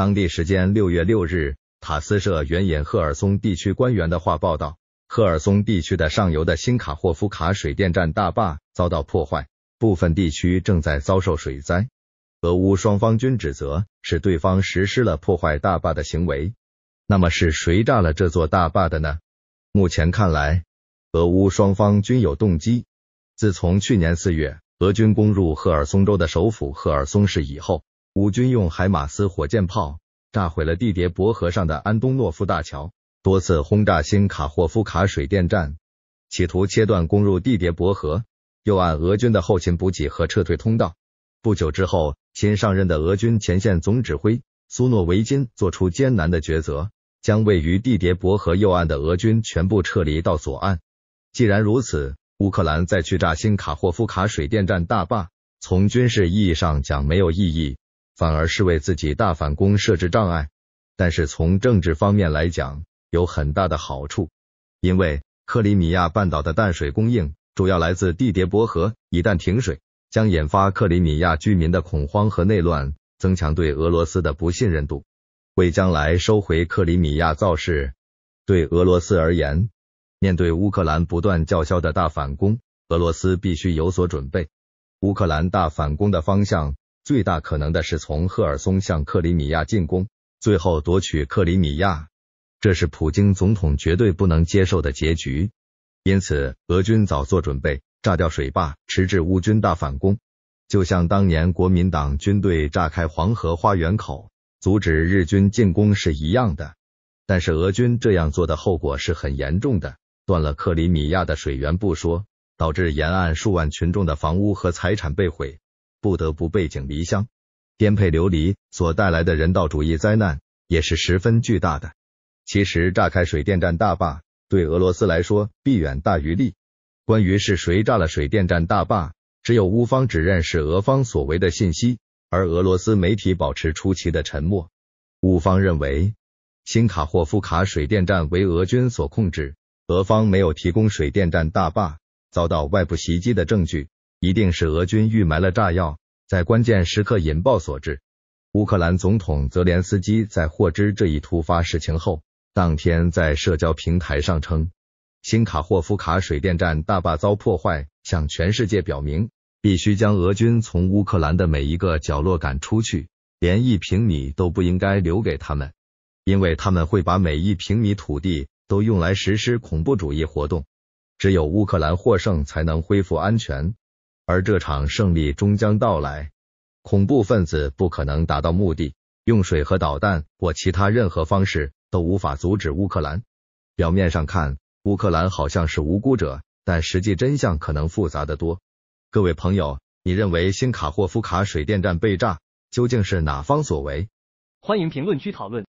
当地时间六月六日，塔斯社援引赫尔松地区官员的话报道，赫尔松地区的上游的新卡霍夫卡水电站大坝遭到破坏，部分地区正在遭受水灾。俄乌双方均指责是对方实施了破坏大坝的行为。那么是谁炸了这座大坝的呢？目前看来，俄乌双方均有动机。自从去年四月俄军攻入赫尔松州的首府赫尔松市以后。乌军用海马斯火箭炮炸毁了第叠伯河上的安东诺夫大桥，多次轰炸新卡霍夫卡水电站，企图切断攻入第叠伯河右岸俄军的后勤补给和撤退通道。不久之后，新上任的俄军前线总指挥苏诺维金做出艰难的抉择，将位于第叠伯河右岸的俄军全部撤离到左岸。既然如此，乌克兰再去炸新卡霍夫卡水电站大坝，从军事意义上讲没有意义。反而是为自己大反攻设置障碍，但是从政治方面来讲，有很大的好处，因为克里米亚半岛的淡水供应主要来自地叠伯河，一旦停水，将引发克里米亚居民的恐慌和内乱，增强对俄罗斯的不信任度，为将来收回克里米亚造势。对俄罗斯而言，面对乌克兰不断叫嚣的大反攻，俄罗斯必须有所准备。乌克兰大反攻的方向。最大可能的是从赫尔松向克里米亚进攻，最后夺取克里米亚，这是普京总统绝对不能接受的结局。因此，俄军早做准备，炸掉水坝，迟滞乌军大反攻。就像当年国民党军队炸开黄河花园口，阻止日军进攻是一样的。但是，俄军这样做的后果是很严重的，断了克里米亚的水源不说，导致沿岸数万群众的房屋和财产被毁。不得不背井离乡、颠沛流离，所带来的人道主义灾难也是十分巨大的。其实炸开水电站大坝对俄罗斯来说弊远大于利。关于是谁炸了水电站大坝，只有乌方指认是俄方所为的信息，而俄罗斯媒体保持出奇的沉默。乌方认为新卡霍夫卡水电站为俄军所控制，俄方没有提供水电站大坝遭到外部袭击的证据。一定是俄军预埋了炸药，在关键时刻引爆所致。乌克兰总统泽连斯基在获知这一突发事情后，当天在社交平台上称：“新卡霍夫卡水电站大坝遭破坏，向全世界表明，必须将俄军从乌克兰的每一个角落赶出去，连一平米都不应该留给他们，因为他们会把每一平米土地都用来实施恐怖主义活动。只有乌克兰获胜，才能恢复安全。”而这场胜利终将到来，恐怖分子不可能达到目的。用水和导弹或其他任何方式都无法阻止乌克兰。表面上看，乌克兰好像是无辜者，但实际真相可能复杂的多。各位朋友，你认为新卡霍夫卡水电站被炸究竟是哪方所为？欢迎评论区讨论。